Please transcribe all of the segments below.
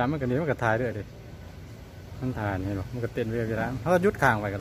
ตามันก็นี้มันก็ทายด้วยดิมันทายนี่หรอมันก็เต้นเวียเวลมเขาก็ยุดคางไว้กัน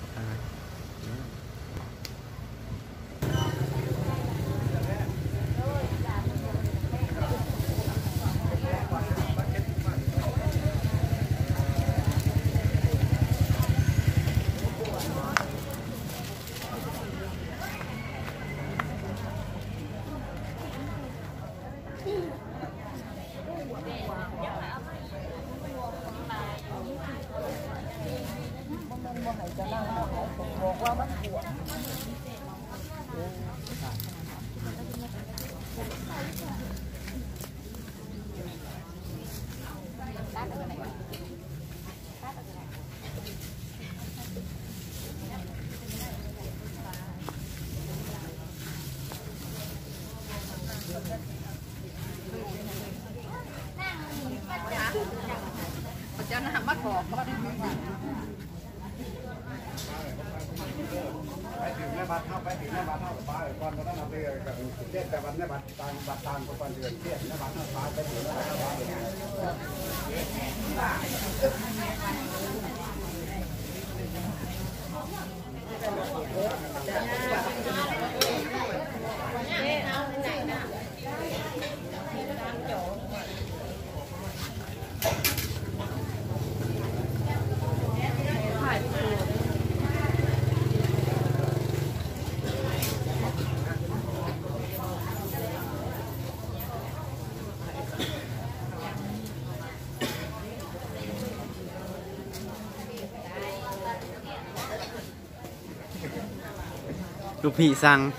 呼吁，让。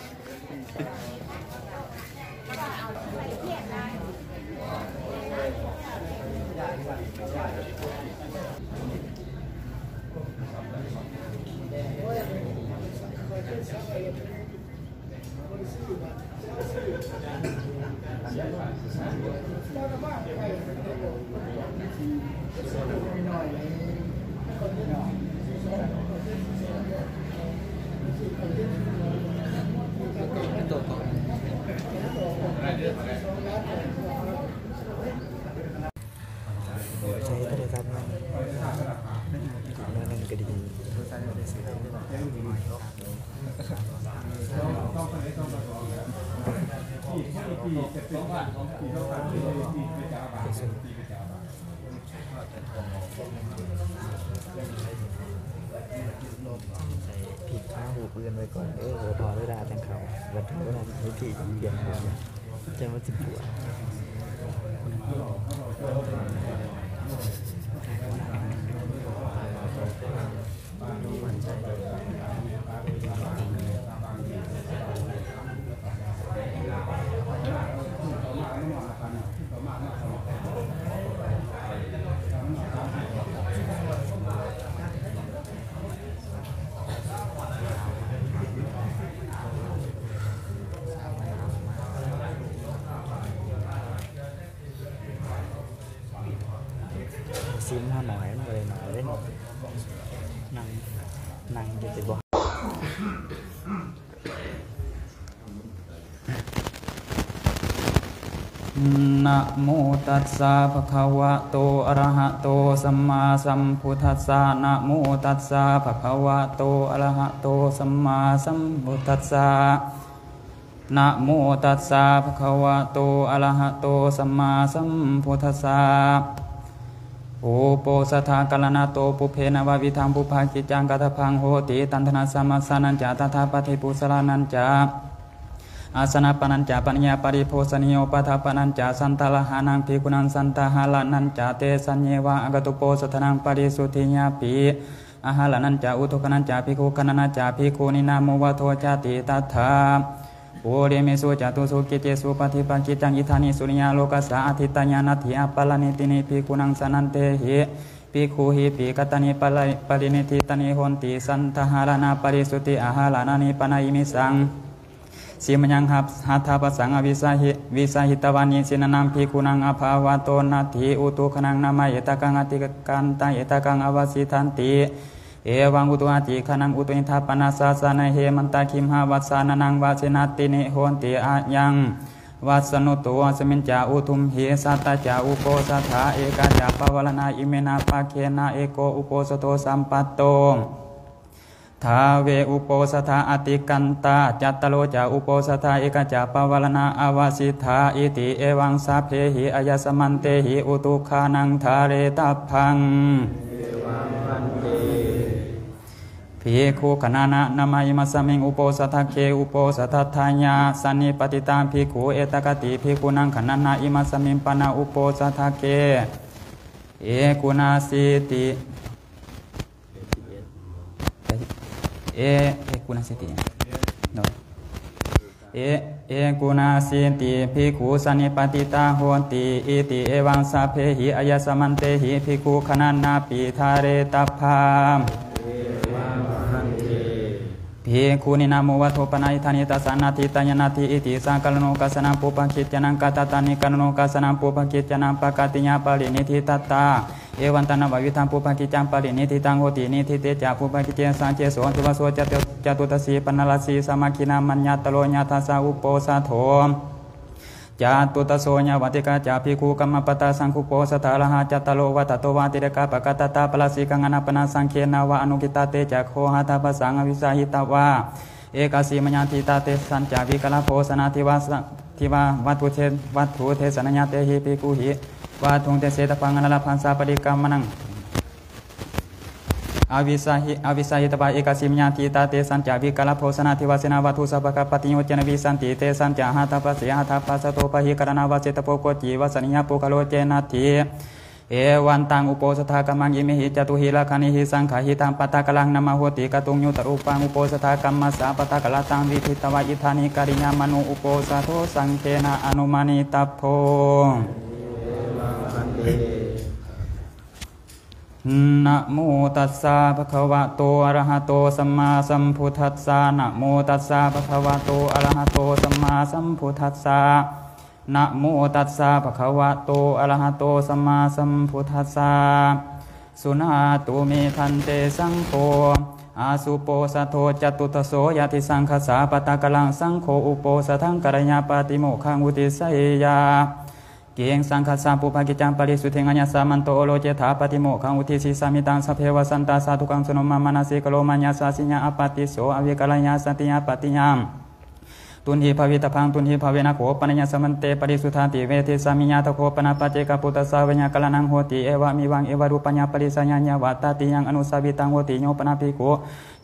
ผิดข้าวหูปือนไปก่อน เออ พอเวลาแต่งเขาวันถึงเวลาพิธีเย็นพอจะมาสิบหัวนะโมตัสสะภะคะวะโต อะระหะโต สัมมาสัมพุทธัสสะนะโมตัสสะภะคะวะโต อะระหะโต สัมมาสัมพุทธัสสะนะโมตัสสะภะคะวะโต อะระหะโต สัมมาสัมพุทธัสสะ โอโปสถากลนาโต ปุเพนวาวิธังปุภากิจังกัตพังโหติ ตันธนาสัมมาสานัญจาตถาปฏิปุสลานัญจาอาสนะปนัญจาปัญญาปริโพสนิโอปัฏทปนัญจาสันตละหานังพิคุณันสันตหาลานัญจาเตสัญเยวะอกตุโปสถนังปริสุทิญาปีอาหารนัญจาอุทุกนันจาพิคุขณนันจาพิคุนินามวะโทจติตัทธาปูเรมิสุจตุสุกิเจสุปฏิปัญจิตังอิธานิสุริยาโลกัสสะอธิตญาณทติอปลนิตินิพิคุนังสนันเตหิพิคุหิปิกตานิปัลายปรินิทิตานิหนติสันทหารนาปริสุติอาหารนานิปนาอิมิสังสิมยังหับหัตถปัสสังอวิสาหิวิสาหิตวานิสินานามพิกุณังอภาวะโตนาทีอุตุขนังนามายตะกังอติกันตายตะกังอวสิทันติเอวังอุตุอาติขนังอุตุอินทปนัสสะสานเฮมันตาคิมหาวัสานานังวาสินาติเนโหนติอายังวัสนุตัวสมิญจาอุทุมเฮสัตตาจาอุโกสัทธาเอกาจาปวัลนาอิเมนาปะเคนาเอโกอุโกสโตสัมปัตโตทาเวอุปสทาอติกันตาจัตตโลจาอุปสทาเอกจาปวารณาอาวสิทาอิติเอวังสาเพหิอายสมันเตหิอุตุคานังทาเรตาพังภิกขุขณานะนามัยมัสมิงอุปสัทเคอุปสัทธายาสันนิปติตามภิกขุเอตกติภิกขุนังขณานะอิมัสมิงปนาอุปสัทเคเอกุณาสิติ e kunasiti no e e kunasiti bhikkhu sanipatita honti iti evang sapehi ayasamantehi bhikkhu khananna pithare tapham Bhikkhuni namo vato panai thani tasana ti tanyana ti iti kasana pupa kityana kata kasana pupa kityana pakati nyapali niti เอวันตนาบวิธามปุพันกิจังปรินิทิตังโหตินิทิเตจ่าปุพันกิเจสังเจสวนตุวสวจตจตุตสีปนลสีสมาคินามัญญาตโลญาทาสาอุปโปสาโทถจาตุตโสญาวติกาจาภิคูกัมมปตาสังคุโปสถาลหาจัตโลวัตโตวาติเดกาปะกตตาปลาสิกังอนาปนาสังเคนาวาอนุกิตาเตจักโหหัตาภาษาวิสาหิตาวาเอกสีมญาติตาเตสันจาวิกลาโพสนาทิวาสทิวาวัตุเทวัตุเทสนัญญาเตหิปิคูหิว่าทงเตเสตปังอนาลาพันสาปริกรรมมนังอวิสาหิอวิสาหิตบาเอกสิมญาติตาเตสันจาวิกาลโภสนาธิวาสนาวัตุสัพพะปฏิโยจนวิสันติเตสันจาหาทัพเสียหาทัพสะโตะหิกรณาวาเจตโพโกจีวาสนิยาปุกโลเจนาทีเอวันตังอุปสถากรรมยิมิหิจตุหิละคานิหิสังขหิตังปัตตะกลังนามาหุติกตุงยุตรุปังอุปสถากรรมสาปัตตะกลาตังวิทิตวาอิธานิการิยามนุอุปสะโทสังเคนะอนุมานิตัพโพนะโมตัสสะภะคะวะโตอะระหะโตสัมมาสัมพุทธัสสะนะโมตัสสะภะคะวะโตอะระหะโตสัมมาสัมพุทธัสสะนะโมตัสสะภะคะวะโตอะระหะโตสัมมาสัมพุทธัสสะสุนาตุเมทันเตสังโฆอาสุโปสะโทจตุตโสยติสังคสาปตะกลังสังโฆอุโปสะทังกรยาปติโมขังอุติสัยยา Geng sangka sampu pagi cang pali suti nganya saman to olo je tapa timo kang uti si sami tang sape wasan ta satu kang sunoma mana si kelo manya sasinya apa ti so awi kalanya santinya apa ti nyam. ตุนหิภวิตาพังตุนหิภเวนะโขปนัญญสมันเตปริสุทาติเวทิสามิญาตโคปนาปเจกปุตตสาวิญญาคลานังโหติเอวามิวังเอวารูปัญญาปริสัญญาวัตติยังอนุสาวิตังโหติโยปนาภิโข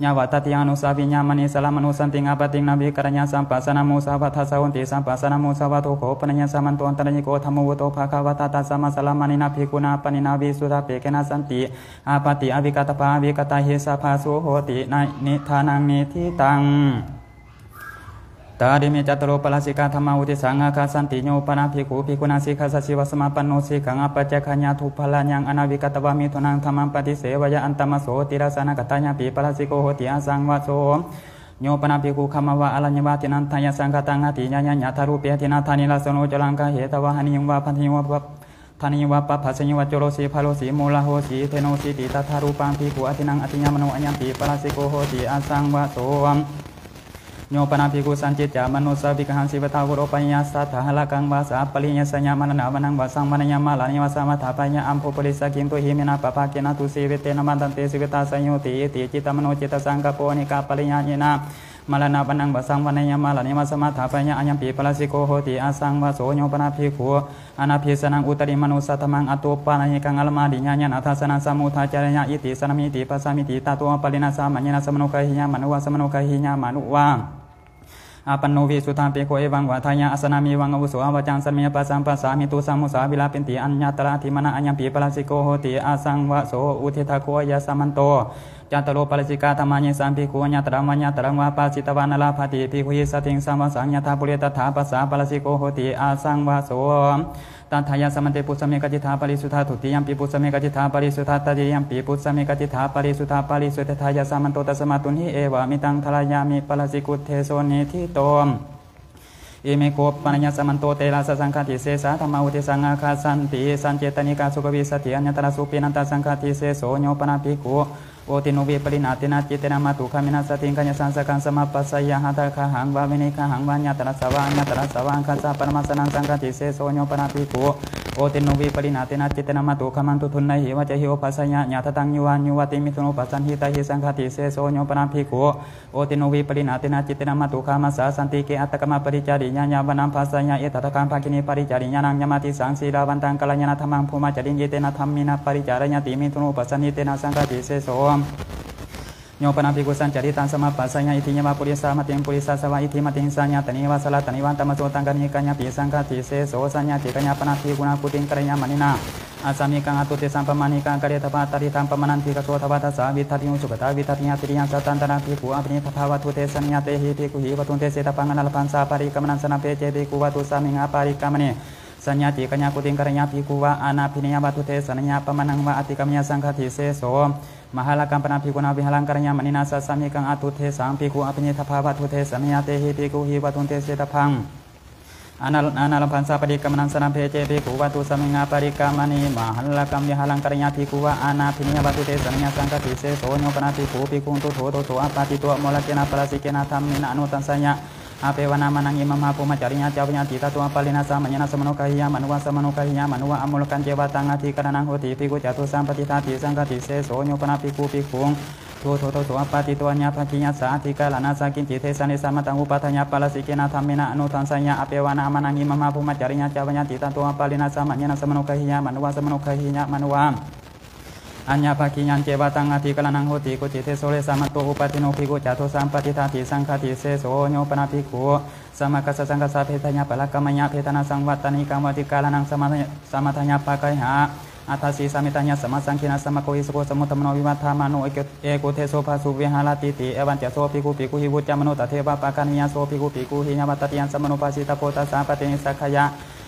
ญาวัตติยังอนุสาวิญญามณีสลามนุสันติงาปติงนาภิกรญญาสัมปัสนามุสาวัฏสาวันติสัมปัสนามุสาวัตโขปนัญญสมันตุอันตรญิโกธรรมวุโตภาคาวัตตาสัมมาสลามานินาภิกุนาปนินาบิสุทาเปกนาสันติอาปติอวิกตปาวิกตาเฮสาภาสุโหตินนิทานังเนทิตังตาดิมมจัตโรปลสิกาธรรมาวุติสังฆาสันติโยปนาภิกขุภิกุนาสิกาสสิวสมาปนุสิกังอปัจจคัญญาทุพลาญังอนาวิกตวามิทุนังธรรมปฏิเสวยะอันตมโสติรสานกตัญญาปีปัลสิโกโหติอาสังวาโสโยปนาภิกขุขมาวะอลัญญวาตินันทายสังฆตังหติญาญญาทารุเปียตินาธานิลาสโนจลังกาเหตวะหานิยงวาพันธิวะธานิวะปะภัสยิวะจโรสีพาโรสีมูลโหสีเทโนสีติตาทารุปังภิกุอตินังอติญามโนอัญญปีปลสิโกโหติอาสังวาโส Nyopanapiku sancitya manusia bikahan si betahu rupanya sata halakang basa apalinya senyaman dan abanang basa mananya malan yang basa matapanya ampu polisa kintu himina papa kena tu si bete nama dan te si betah sanyuti cita manu cita sangka poni kapalinya nyinam มาลานาปนังบัสังวันยมาลานิมาสมาถาปัญญาอัญปีปลาสิโกโหติอาสังวาโสโยปนาภีขัวอนาภีสนังอุตริมนุสัตมังอตุปานิกังอัลมาดิญาญาณทัศนัสมุทาจารยาอิติสนมิติปัสสมิติตาตัวปลินาสามัญญาสมโนุหิญามนุวาสมโนุหิญามนุวังอาปันุวิสุทาปเโคเอวังวาทายาอสนามีวังอุสุอาวจางสเมิยปัสสัมปัสสามิตุสัมมุสาวิลาปินติอัญญาตระธิมนาอัญญปีปลาสิโกโหติอาสังวาโสอุทิทาโคยาสมันโตจันตโลปาลสิกาธรรมานิสัมพิกุญญาตระมัญญาตระวาปัสิตวานลาภติภิกุยิสติงสัมสังยธาปุเรตถาปัสสาปรสิโกโหติอาสังวาสโมตันทายาสมันเตปุสเมกจิธาปริสุทธาทุติยัมปีปุสเมกจิธาปริสุทธาตติยัมปีปุสเมกจิธาปริสุทธาปริสุทธายาสมันโตตสมาตุนิเอวามิตังทลายามิปรสิกุเทโสนิทิโตมอิเมโกปัญญาสัมันโตเตระสสังฆาติเสสะธรรมอุติสังฆาคาสันติสันเจตนิกาสุกวิสติอัญญตระสุปินันตสังฆาติเสโสโยปนาภิกุโอตินุวปริณาตินาจิตนามาตุขามินาสติงกัญญสังสกันสมาปัสสยาหัตถะหังวาวินิขาหังวาญาตระสวาญาตระสวัขคัสสะปรมัสนังสังกัติเสโสโยปนาติโกโอตินุวปริณาตินาจิตนามาตุขามันตุทุนในหิวะเจหิโอปัสสยาญาตตังยุวานุวติมิทุนุปัสสันหิตาหิสังคติเสโสโยปนาติโกโอตินุวปริณาตินาจิตนามาตุขามัสสะสันติเกอัตตกมาปริจาริญาญาวนัมปัสสยาเอตตะการภาคินีปริจาริญานังยมติสังสีราวันตังกัลยาณธรรมังภูมาจาริยเตนะธรรมินาปริจารยติมิทุนุปัสสันหิตนะสังคติเสโส Om kusan jadi tan sama pasanya itinya ma purisa mating pulisa sama iti mating sanya taniwa salah tangga tamaso tangganikanya pisangka tise sosanya tikanya panati guna puting karenya manina asami kang atu te sampa manika karya tapa tari tampa mananti kaso tapa tasa vitati unsukata vitati nyatiri yang satan tanah piku apni tapa watu te sania te hiti kuhi watu te seta pangan alapan sapari kamanan sana pece te ku watu saming apari kamane sanya tikanya kuting karenya piku wa anapininya watu te sananya pamanang wa ati sangka tise so Mahalakam pernah piku nabi halangkar nyaman ini nasa kang atu teh sang piku apinya ini tapa batu teh sami ate hi piku hi batu teh si tapang. Anal anal pansa pada kamanan sana pece piku batu sami ngapa di kamani mahalakam di halangkar nyaman piku wa ana pini batu teh sami sangka tise sonyo pernah piku piku untuk tuh tuh tuh apa tuh mola kena pelasi kena tam ini anu tansanya ape wana manang imam apu macarinya cawanya tita tua palina samanya nasa manukahiya manuwa samanukahiya manuwa amulkan cewa tangati karanang hoti piku jatuh sampati tati sangkati se sonyo pana piku pikung tu tu tu tu apa ti tuanya pakinya saati kalana sakin cite sani sama tangu patanya palasikina tamina anu tansanya ape wana manang imam apu macarinya cawanya tita tua palina samanya nasa manukahiya manuwa samanukahiya manuwa อัญญาภาคียันเจวตังอธิกลนังโหติกุติเทโสเลสามัตโอุปตินุภิกุจาตุสัมปติธาติสังคติเสโสโยปนาภิกขุสมกัสสังกัสาเพทญาปะละกามยะเพทนาสังวัตตานิกังวัติกาลนังสมัสมัทญาภาคหะอัตสีสามิตัญญาสมัสังคีนาสมโคอิสโกสมุตมโนวิวัฒามานุเอกุเทโสภาสุวิหารติติเอวันเจโสภิกุภิกุหิวุจามโนุตเทวะปะกานิยาโสภิกุภิกุหิยาวัตติยันสมโนภาสิตาโพตัสสาปตินิสัขยะ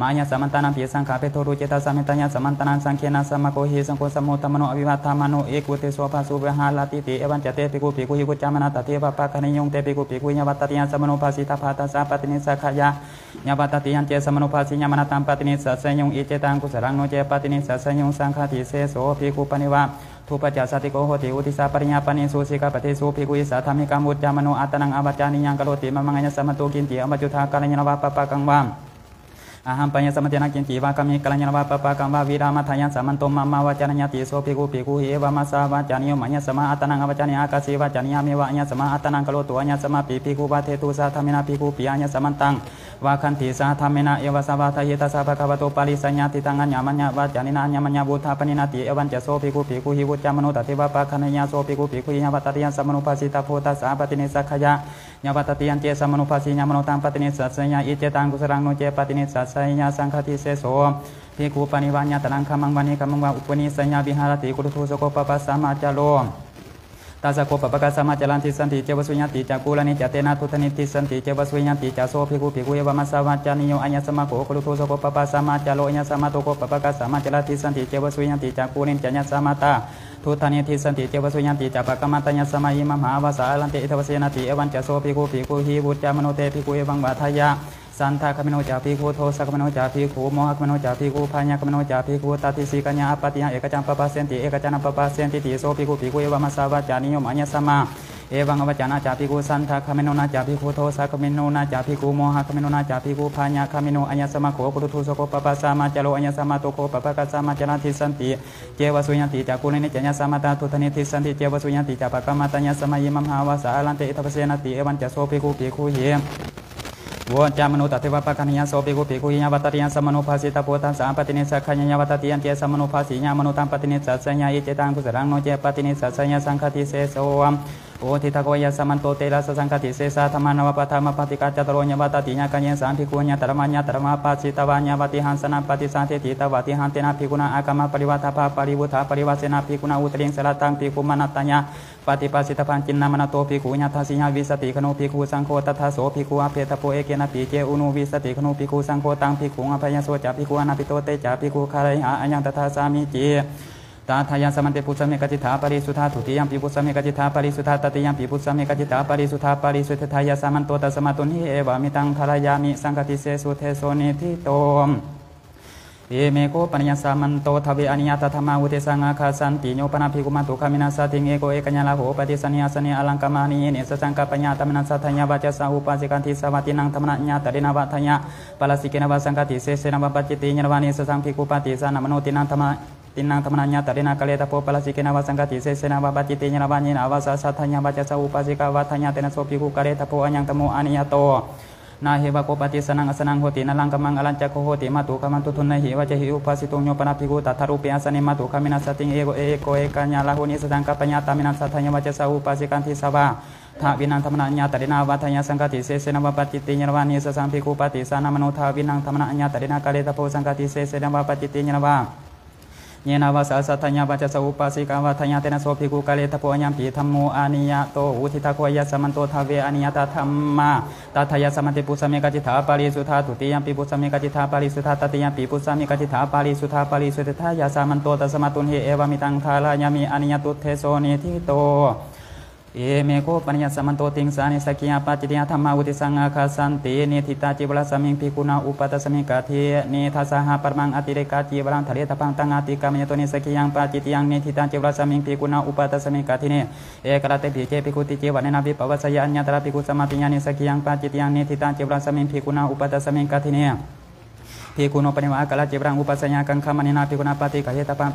มายาสัมมันตานังปสังขาเปโทรุเจตสัมมิตายาสัมมันตานัสังเคนาสัมมาโคหิสังโฆสัมโมตมโนอวิวัตธมโนเอกุติสวภาสุเวหาลาติติเอวันจเตปิกุปิกุหิกุจามนาตเิวปะคณิยงเตปิกุปิกุยวัตติยันสัมโนภาสิตาภาตาสาปตินิสัขยาญาัตติยันเจสัมโนภาสิญามนาตัมปตินิสัสยงอิเจตังกุสรังโนเจปตินิสัสยงสังฆาติเสโสภิกุปนิวะทุปจัสสติโกโหติอุติสาปริญญาปนิสุสิกาปฏิสุภิกุยิสาธรมิกามุจจามโนอัตนังอวัจจานิยังกโลติมังมังยสัมตุกินติอมจุธากาลยนวะปปะกังวังอาหัมปัญญสมตินาเกีนตีวากามิกลัญญาวาปปะกัมวาวีรามาทยันสมันตมามาวจานญาติโสภิกุภิกุเอวามาสาวาจานิยมัญญสมาอัตนังอวจานิอาคาสีวาจานิยามิวะัญญสมาอัตนังกโลตัวัญญสมาปิภิกุปาเทตุสาธรรมินาภิกุปิัญญสมันตังวาคันติสาธรรมินาเอวาสาวาทายตัสสะภะคะวะโตปาลิสัญญาติตังัญญามัญญาวาจานินาอญามัญญาบุธาปนินาติเอวันจะโสภิกุภิกุหิวุจามนุตติวาปะคันยาโสภิกุภิกุหิยาวัตติยันสมนุปัสสิตาโพตัสสะปติเนสักขยะญาปตติยันเจสมนุปัสสีญามโนตังปติเนสัสยาอิเจตังกุสรังโนเจปติเนสัสยาสังฆติเสโสภิกขุปนิวัญญาตนังขมังวานิี้ขมังวาอุปนิสัญญาบิหารติกุลทูสโกปปัสสัมมาจโลตาสโคปปะกาสมาจลันติสันติเจวสุญญติจักุลนิจเตนะทุทนิติสันติเจวสุญญติจัาโสภิกุภิกุเยวามัสสะวัจานิโยอัญญสมาโกโคลุโุสโคปปะสมาจโลอัญญสมาโตโคปปะกาสมาจลันติสันติเจวสุญญติจากูลิจัญญสมาตาทุตานิทิสันติเจวสุยันติจัปกรรมตัญญสมัยมหาวสาลันติเอทวเสนาติเอวันจะโสภิโกภิโกหิบุตจามโนเตภิโกเอวังบาทายะสันทาคมโนจาภิโกโทสกมโนจาภิโกโมหคมโนจาภิโกพายะคมโนจาภิโกตาติสีกัญญาปฏิยังเอกจัมปปะเสนติเอกจันปปะเสนติติโสภิโกภิโกเอวมัสสาวะจานิโยมัญญสมาเอวังอวัจานาจาภิกุสันทาคาเมโนนาจาภิกุโทสาคาเมโนนาจาภิกุโมหะคาเมโนนาจาภิกุพาญาคาเมโนอัญญสมาโคปุรุทุสโคปปัสสามาจโรอัญญสมาโตโคปปัสสามาจนาทิสันติเจวสุยันติจากุลนิจัญญสมาตาทุทนิทิสันติเจวสุยันติจากปะกามาตัญญสมายิมัมหาวาสาลันเตอิทัพเสนติเอวันจสโสภิกุภิกุเหวจามนุตติวัปะคันยังโสภิกุภิกุยังวัตติยังสมนุภาสิตาปุตังสามปติเนสขันยัวัตติยังเจสมนุภาสียัมนุตังปติเนสัสยังอิเจตังกุสรังโนเจปติเนสัสยังสังฆติเสสวมโอทิตโกยสมันโตเตระสสังคติเสสะธรรมานวปธรรมปฏิกัจจตโรญวัตติญากัญญสันทิกุญญตรมัญญตรมาปัสสิตวาญวัติหันสนาปฏิสันเทติตวัติหันเตนะภิกุณาอากามปริวัฏภาปริวุฒาปริวัเสนาภิกุณาอุตริงสลัตังภิกุมานัตญาปฏิปัสสิตพันจินนามนาโตภิกุญญทัสิญาวิสติขโนภิกุสังโฆตถาโสภิกุอาเพตโพเอเกนะปิเจอุนุวิสติขโนภิกุสังโฆตังภิกุอภัยโสจัภิกุอนาปิโตเตจัภิกุคารหาอัญญตถาสามิจีตาทายังสมันเตพุสเมกจิตาปริสุทธาทุติยมปิพุสเมกจิตาปริสุทธาตติยมปิพุสเมกจิตาปริสุทธาปริสุทธายาสมันโตตสมาตุนิเอวามิตังคารายามิสังกติเสสุเทโสนิทิโตมเอเมโกปัญญาสัมมโตทววอนิยตธรรมาวุเิสังฆาคาสันติโยปนาภิกุมาตุขามินาสติเงโกเอกัญญาลาโหปฏิสัญญาสเนอลังกามานีเนสจังกปัญญาตมนัสสัทญาวัจสาหุปัสิกันทิสวัตินังธรรมนัญญาตรินวัทญาปลสิกินวัสังกติเสสนวัปจิติยนวานิสังภิกุปติสานมโนตินันธรรมตินัง g temanannya tarina kaleta po palasike nawa sangkati sese nawa batite n ส a l a b ญ n y i n จ w a s ุปัส a n y a baca ญ a upasika watanya tena sopi k ต k a อานิยโตนาเหวะโคปติสนังอสนังโหตินาลังกมังอลัญจักโหติมาตุกมันตุทุนนหิวะเจหิอุปาสิตุงโยปนาภิกุตัารูปิอาสนิมาตุขามินาสติงเอโกเอโกเอกัญญาลาหุนิสังกปัญญาตามินาสัทยวัจจสาวุปาสิกันทิสวะทวินังธรรมนัญญาตรินาวัฏยสังกติเสสนาวปจิตติญวานิสสังภิกขุปติสานามโนทวินังธรรมนัญญาตรินากาเลตโพสังกติเสสนาวปจิตติญนวาเยนาวาสัสัทญาปัจจสอุปัสิกาวัทญาเตนะโสภิกุกาเลตโพยญปีธรรมโมอานิยโตอุทิตาโคยัสมันโตทาเวอานิยตาธรรมาตาทยาสมันติปุสเมกจิธาปาริสุทธาตุติยัมปีปุสเมกจิธาปาริสุทธาตติยัมปีปุสเมกจิธาปาริสุทธาปาริสุทธายาสัมันโตตสมตุนเฮเอวามิตังทารายามีอานิยตุเทโสเิทิโต Emeko panya saman to ting sani saki apa cidi ata ma wuti sanga kasan ti saming pikuna upata upa ta saming kati ni ta saha parmang ati de kati bala tali ta pang tanga ni saki yang pa cidi yang ni tita ci saming pikuna upata upa ta saming kati ni e kala te pi ce pi nabi pa saya ya anya tara pi sama ti nyani saki yang pa cidi yang ni tita ci saming pikuna upata upa ta saming kati ni Pikuno pani wa kala ti brang upasa nya kang kama ni na pikuna pati kahi ta pang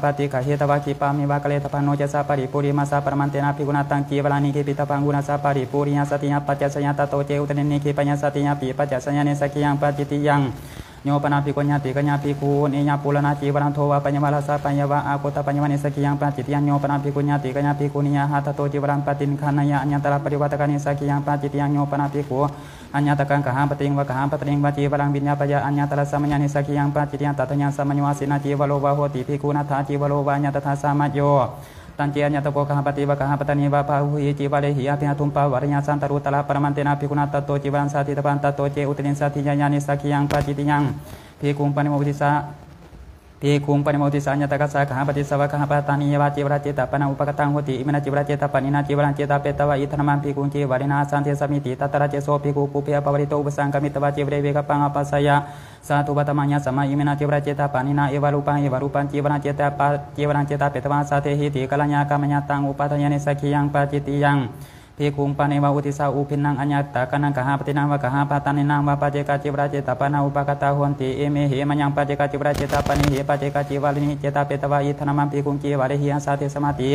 puri masa par mante na pikuna tang ki wala puri nya sa ti nya pati asa nya ta tau ti utani ni pati asa โยปนาภิกขญาติกัญาภิคูนิยาปุลนาจีวรันโทวาปัญญวาลาสะปัญญวาอาโกตาปัญญวานิสกิยังปาจิตยังโยปนาภิกขญาติกัญาภิคูนียาหัตโตจีวรันปตินขานยาอัญญตระปริวัตกานิสกิยังปาจิตยังโยปนาภิกขอัญญาตะกังกหามปติงวะกหามปติงวะจีวรังบิญญาปยาอัญญตระสัมญานิสกิยังปาจิตยังตัตยังสัมญวาสินาจีวโลวาโหติภิกุนัทธาจีวโลวาญาตถาสามัโย tanjanya toko kahapati wa kahapatani wa pahuhi jivale hiya piha tumpa warinya santaru tala paramantena pikunata to jivan ti tapan tato je utilin pa nyanyani sakiyang patitinyang pikumpan sa ติคุงปนิโมติสัญญาตกัสสะขหปฏิสวะขหปตานิยวาจิวราเจิตาปนาอุปกตังหุติอิมนาจิวราจิตาปนินาจิวราเจิตาเปตวะอิธนามังปิคุงจิวารินาสันเทสมิติตัตระเจโสพิคุปุยาปวริโตอุปสังกมิตวะจิเวเวกปังอปัสยาสาธุบัตมัญญาสมาอิมนาจิวราจิตาปนินาเอวารุปังเอวารุปังจิวราจิตาปจิวราจิตาเปตวะสาเทหิติกัลญากามัญญาตังอุปัฏยานิสักียังปาจิตยังภิกขุงปานิวาอุติสาอุพินังอัญญตากนังกหาปตินังวะกหาปตานินังวะปเจกาจิวราเจตปานาอุปกตาหุนติเอเมเหมยังปเจกาจิวราเจตปานิเหปเจกาจิวาลินิเจตาเปตวาอิธนามัมภิกขุงเจวาริหิอัสสตเทสมาติ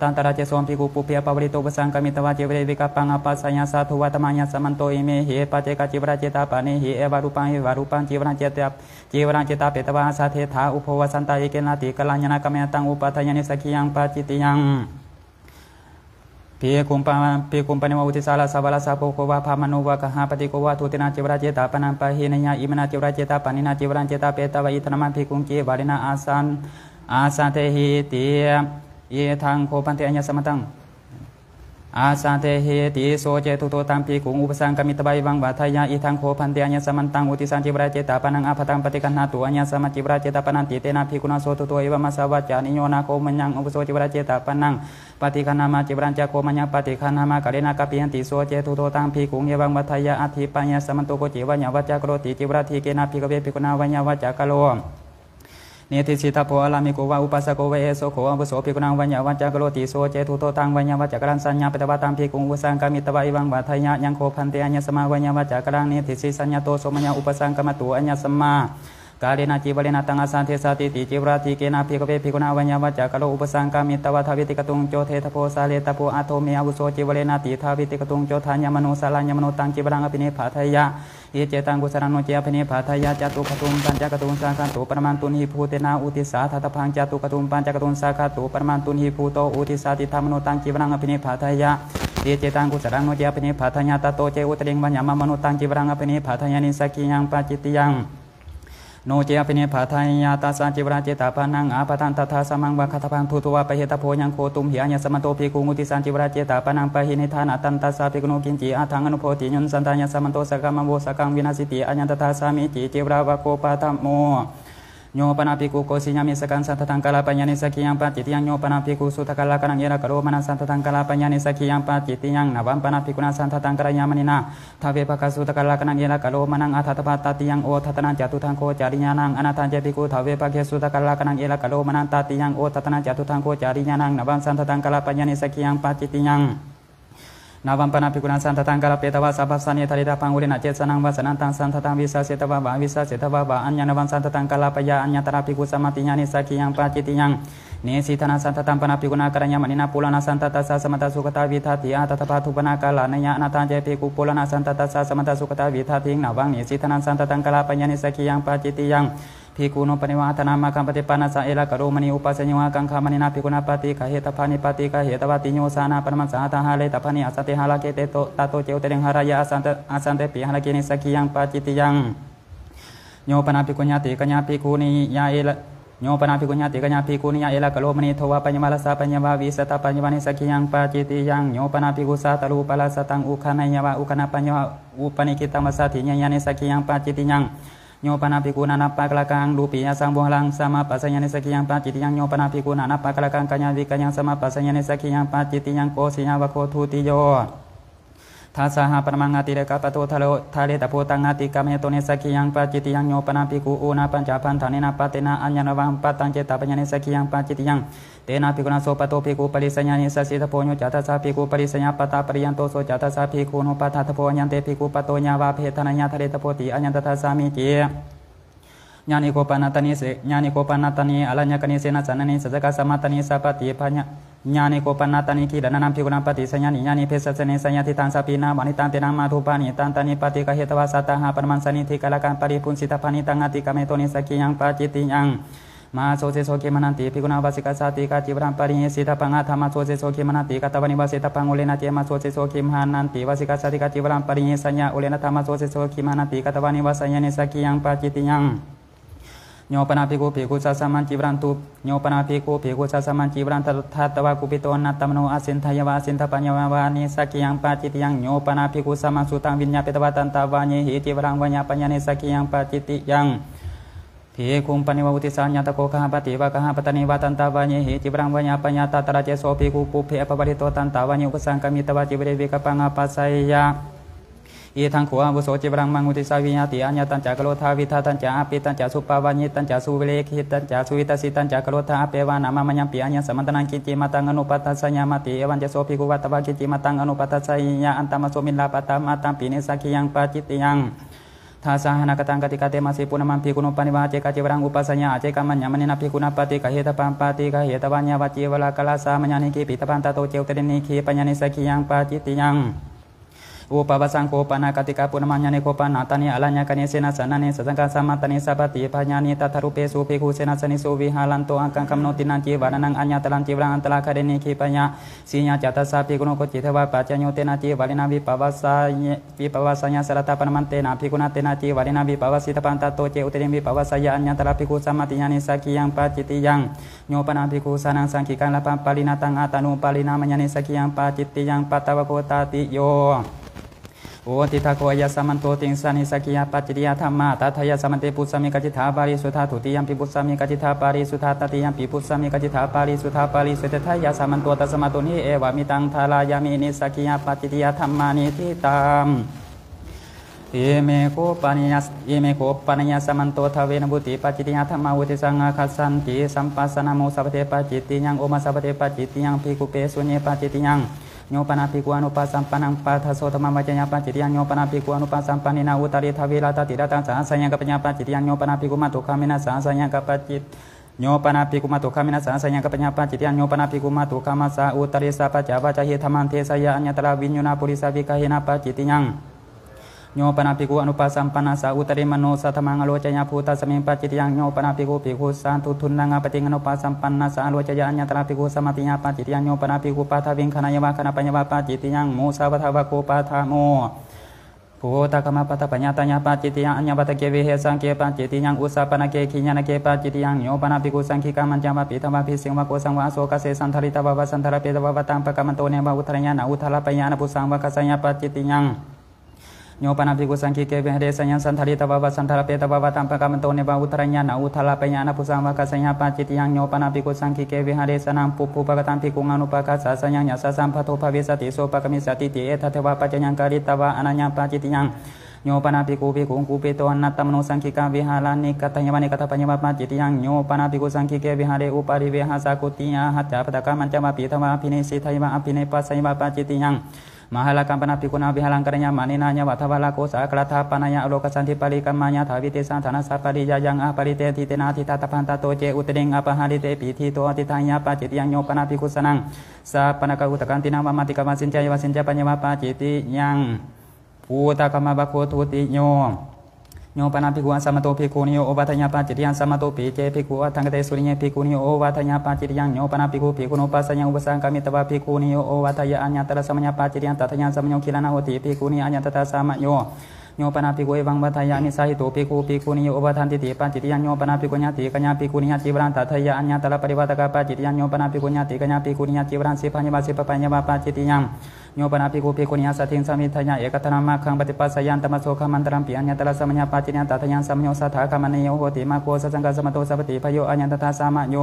ตันตระเจสวมภิกขุปุเพปวริโตปสังกมิตวาเจวิเรวิกาปังอปัสสัญญาสาธุวัตมายาสมมันโตเอเมเหปเจกาจิวราเจตปานิเหเอวารุปังเอวารุปังจิวรังเจตจิวรังเจตาเปตวาสาเทถาอุปวสันตาเอเกนาติกลัญญาณกเมตังอุปัฏฐานิสกิยังปาจิติยัง Pie kumpa pie kumpa ni mauti sala sabala sapo kova phamano va kaha pati kova tutina chivra cheta panam pahinaya imana chivra cheta panina chivra cheta peta va itanama phi kungki varina asan asate hi tie ye thang ko pante anya samatang อาสันเทเฮติโสเจตุโตตัมปีกุงอุปสังกมิตบายวังวัทยาอิทังโคพันเตียญสมันตังอุติสันจิบราเจตาปนังอภัตังปฏิกันนาตุอัวญสัมัจิบราเจตาปนันติเตนาภิกุณาโสตุโตอิวมัสสาวัจานิโยนาโคมัญญังอุปโสจิบราเจตาปนังปฏิคันนามาจิบรัญจโคมัญญังปฏิคันนามากะเรนากะเปียนติโสเจตุโตตังปีกุงเยวังวัทยาอธิปัญญสัมันตุโกจิวัญญวัจจโรติจิบราทีเกนาภิกเวภิกุณาวัญญวัจจกโลนิิสิทาโพอลามิกุวาอุปัสสโกเวเอโสโคอุปโสภิกนังวัญญาวัจจกโรติโสเจตุโตตังวัญญาวัจจกรังสัญญาปิตวะตามพิกุงวุสังกามิตวะอิวังวัทยะยังโคพันเตอัญญสมาวัญญาวัจจกรังนิติสิสัญญาโตสมัญญาอุปสังกมตุอัญญสมากาเลนะจีวเลนะตังอาสันเทสติติจิวราติเกนาภิกเวภิกุณาวัญญาวัจจกะโลอุปสังกามิตวะทวิติกตุงโจเททโพสาเลตโพอัตโทเมอาวุโสจิวเลนะติทาวิติกตุงโจทานยมโนสาลานยมโนตังจิบรังอภินิพาทยะเอเจตังกุสรนุเจอภินิพาทยะจตุกตุงปัญจกตุงสาคันตุปรมาตุนหิภูเตนาอุติสาธาตพังจตุกตุงปัญจกตุงสัคัตุปรมาตุนหิภูโตอุติสาติธรรมโนตังจิบรังอภินิพาทยะเจตังกุสรังโนเจอภินิพาทยะตโตเจอุตริงวัญญามมโนตังจิบรังอภินิพาทยานิสกียังปาจิตยังโนเจเปิเนภาทายาตาสันจิวราเจตาพานังอาปทันตถาสมังบาคาทพังทุตวะปะเหตโพยังโคตุมเหียัญาสมโตภิกุงุติสันจิวราเจตาพานังปะหินิธานาตันตาสาภิกุโนกินจีอาทังอนุโพติยนสันตาญสมันโตสกัมโวสกังวินาสิติอัญญตถาสามิจิจิวราวโกปาทัมโม ñopanapiku kosiñami sakan santatangkalapañani sakiñampa titiyan ñopanapiku sutakalakanan yerakarumana santatangkalapañani sakiñampa titiyan navampanapikuna santatangkarañamanina thavepaka sutakalakanan yerakarumanan athatapatatiyan o tatanan jatutanko jariñanan anatanjepiku thavepake sutakalakanan yerakarumanan tatiyan o tatanan jatutanko jariñanan navam santatangkalapañani sakiñampa titiyan Navampana pikuran santa tangkala peta wa sabasani tarita pangulina cet sanang wasanan tang santa tang bisa seta baba bisa seta baba anya navan santa tangkala paya anya tarapi kusamati nyani saki yang paciti yang Nisitana santa tampana pikuna karanya manina pulana santa tasa samata sukata vithati tata patu panakala naya natanje piku pulana santa tasa samata sukata vithati navang nisitana santa tangkala panya nisaki yang paciti yang Pikuno paniwata nama kampati panasa ela karumani upasa nyuwa kangka mani napi kuna pati kahe tapani pati kahe tawati nyu sana panaman sa tapani asante halake teto to tato ceu tereng haraya asante asante pi hala kini saki yang pati tiang nyu panapi kunya ti kanya pikuni ya ela nyu panapi kunya ti kanya pikuni ya ela karumani towa panyamala sa panyama sata tapani mani saki yang pati tiang nyu panapi kusa talu pala ukana nyawa ukana panyawa upani kita masati nyanyani saki yang pati tiang โยปนาปิกุนานัปะกะละกังรูปียสังบุหลังสมาปัสยานิสกิยังปัจิติยังโยปนาปิกุนานัปะกะละกังกัญญาวิกัญญังสมาปัสยานิสกิยังปัจิติยังโกสิยางวโคทูติโยทัสสหปรมังอติเรกะปะโตทะโลทะเลตะโพตังอติกามเมตุเนสกิยังปัจจิติยังโยปนาปิกูอุนาปัญจพันธานินาปัตินะอัญญนวังปัตตังเจตปัญญเนสกิยังปัจจิติยังเตนะปิกุณาโสปะโตปิกุปริสัญญาเนิสสิทโพโยจัตตาสาปิกุปริสัญญาปตาปริยันโตโสจัตตาสาปิกุโนปัตัตโพอัญเตปิกุปโตญาวาเพทนาญาทะเลตะโพติอัญญตถาสามิเกี nyani ko panatani se nyani ko panatani alanya kani se na sanani sajaka samatani sapati panya nyani ko panatani ki dana nam guna pati sa nyani nyani pesa sa nyati tan pina mani tan tena ma pani tan tani pati taha sataha parmansani ti kalakan paripun sitapani tangati sa saki yang ti yang ma so so soje soke mananti piguna vasika sati ka jibran pari sita panga thama soje soke mananti katavani vasita so tema so soke mananti vasika sati ka jibran pari sanya ulena thama soje soke kata katavani vasanya ne saki yang ti yang ñopanapiko piko sasaman tu. ñopanapiko piko sasaman cibranta tatawa kupito natamno asintayava yang sakiyang pacitiyang ñopanapiko saman sutang vinyapitavatan tavanye hi yang vanyapanyane sakiyang pacitiyang Pikum paniwauti sanyata ko kahapati wa kahapatani wa tantavanye hi cibrang vanyapanyata tarace sopi kupu pi tanta tantavanye ukasang kami tawa cibre pangapa saya. อีทังขัววุโสจิบรังมังุติสาวิญญาติอัญญตัญจักโลธาวิธาตัญจาปิตัญจาสุปาวานิตัญจาสุเวเลคิตัญจาสุวิตาสิตัญจักโลธาอเปวานามามัญปิอัญญสัมมันตนังกิจิมาตังอนุปัตตสัญญามติเอวันจะโสภิกุวัตวะกิจิมาตังอนุปัตตสัญญาอันตมโสมินลาปตามาตัมปีเนสักิยังปาจิติยังทาสาหนักตังกติกาเตมาสิปุณมัมพิกุณปานิวาเจกาจิวรังอุปัสสัญญาเจกามัญญามณินาพิกุณปติกาเหตปัมปติกะเหตวัญญาวจีวลากลาสามัญญานิกิปิตปันตาโตเจวตเดนิคีปัญญานิสักยังปาจิตยังอุปปัสสังโคปนากติกาปุณมัญญานิโคปนาตานิอลัญญากนิเสนาสนานิสังกัสมัตตานิสัพติปัญญานิตัทรุเปสุภิกุเสนาสนิสุวิหารันโตอังคังคัมโนตินันจีวานังอัญญาตลันจีวรังอันตลาคาเรนิขีปัญญาสีญาจัตตาสัพพิกุโนโกจิเทวาปัจจโยเตนาจีวาลินาวิปวัสสายวิปวัสสายสารตาปนมันเตนาภิกุณาเตนาจีวาลินาวิปวัสสิตปันตาโตเจอุตตนิวิปวัสสายอัญญาตลาภิกุสมาติญานิสักียังปาจิติยังโยปนาภิกุสานังสังขิกังลาปัมปาลินาตังอาตานุปาลินามัญญานิสักียังปัจจิติยังปัตตวโกตาติโยโอติทาโกยาสมันโตติงสานิสกิยาปัจจิยาธรรมาตัทยาสมันเตปุสมิกจิทาปาริสุธาตุติยัมปิปุสมิกจิทาปาริสุธาตติยัมปิปุสมิกจิทาปาริสุธาปาริสุเตทายาสัมันโตตัสมาตุนิเอวามิตังทารายามินิสกิยาปัจจิยาธรรมานิทิตามเอเมโคปานิยสเอเมโคปานิยสัมันโตทเวนบุติปัจจิติยธรรมาวุติสังฆคสันติสัมปัสสนาโมสัพเทปัจจิติยังโอมาสัพเทปัจจิติยังภิกุเปสุเนปัจจิติยังโยปนาปิกวานุปัสสัมปันังปัทโสตมะมัจจญาปัจจิติยังโยปนาปิกวานุปัสสัมปนินาอุตริทวิลาตติระตังสังสัญญากปัญญาปัจจิติยังโยปนาปิกุมาตุคามินาสาสัญญกปัจจิโยปนาปิกุมาตุคามินาสาสัญญากปัญญาปัจจิติยังโยปนาปิกุมาตุคามาสาอุตริสัพจาวาจหิธรรมันเทสยาอัญญตระวิญญาณปุริสาวิกาหินาปัจจิยังโยปนาภิกุอนุปัสสัมปนาสาอุตริมโนสัทมังอโลจยาภูตัสมิงปัจจิตยังโยปนาภิกุภิกุสันทุทุนนางปฏิงอนุปัสสัมปนาสาวโลจยาอัญญตระภิกุสมาติยาปัจจิตยังโยปนาภิกุปัทวิงคณยวะขณปัญญาปัจจิตยังโมสาวทาวะโกปัทโมภูตกรรมปัตตปัญญาตัญญาปัจจิตยังอัญญบัตเกวิเหสังเกปัจจิตยังอุสาปนาเกขิญาณเกปัจจิตยังโยปนาภิกุสังคิกามัญจามาปิธรรมภิสิงวะโกสังวะโสกเสสันธริตวะสันธรเปตวะตังปะกรรมโตเนวะอุทรยาณอุทลปยาณปุสังวะกัสยาปัจจิตยัง Nyopana api kusan ki kebe hede sanyan santari tababa santara pe tababa tampa kamen tone ba nya na utala pe nyana pusang maka sanya pacit yang nyopana api kusang kike kebe hede sanam pupu pakatan pikungan upaka sasanya nyasa sampato pavisati so titi ti e pa tewa pacanyang kari taba ananya pacit yang nyopanapi kupi kung kupi to anatta mano sankhika vihalani katanyamani katapanyama pacitiyang nyopanapi ku sankhike vihare upari vihasa kutiya hatya padaka mantya mapitama apine sithayama apine pasayama yang Mahala kampana pikuna bihalangkarnya maninanya watawala kosa kalata panaya aloka santi pali kamanya thabite santana sapali jayang apalite titena titatapanta toje utering apahalite piti to titanya pacitiang nyopana pikusanang sapanaka utakantina mamati kamasinjaya wasinjapanya wapaciti yang tu ti nyong Nyopana piku an sama topi kuni o wata nyapa jadi an sama topi ce piku wa tangga tei suri nye piku ni o wata nyapa jadi yang nyopana piku piku no pasa nyang ubasan kami tawa piku ni o bata ya anya tara sama nyapa jadi an tata nyang sama nyong kilana hoti piku ni anya tata sama yo nyopana piku e bang bata ya ni sahi topi ku piku ni o bata ti nti tipa jadi yang nyopana piku nya tika nya piku ni nyati berang tata ya an anya tara pari wata kapa jadi yang nyopana piku nya tika nya piku ni nyati berang sipa nyapa sipa panya bapa jadi an โยปนาภิกุภิกุณียาสัทิงสามิทยาเอกธนามาขังปฏิปัสสยันตมโสขมันตรัมปิอัญญตระสมัญญาปัจจิยันตถยันสัมโยสัทธามันณีโยโหติมาโคสังกสมโตสัพติพโยอัญญตตาสามโย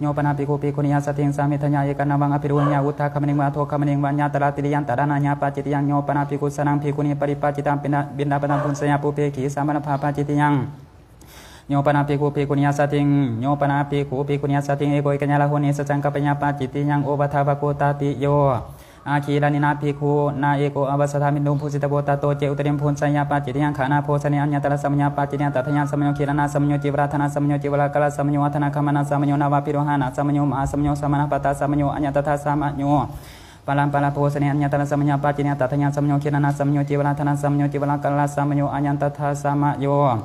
โยปนาภิกุภิกุณียาสัทิงสามิทยาเอกนาวังอภิรุญญาอุทธาคามิีวาโทคามิีวัญญาตระติริยันตระนาญาปัจจิตยังโยปนาภิกุสนังภิกุณีปริปัจจิตังบินดาปนังุนสยาปุเพขีสามนภาปาจิยังโยปนาปิคูปิคุณิยาสติงโยปนาปิคุปิคุณียาสติงเอโกยกัญญาลหุนิสจังกัปญญาปาจิิยังโอปัทาวโกตาติโยอาคีรานินาภิคูนาเอโกอวัสธามินุภูสิตโบตาโตเจอุตริมภูนสัญญาปาจิตยังขานาโพสเนอัญญตระสัมญาปาจิตยังตัทยันสัมโยคีรนาสัมโยจิวราธนาสัมโยจิวรากลสัมโยอัธนาคมนาสัมโยนาวาปิโรหานาสัมโยมาสัมโยสมณปตาสัมโยอัญญตถาสัมโย palang pala po sa niyan tala sa manya pa tinya tatanya sa mnyo kinana sa mnyo tiwala tanan sa mnyo tiwala kala sa mnyo anyan tatha sama yo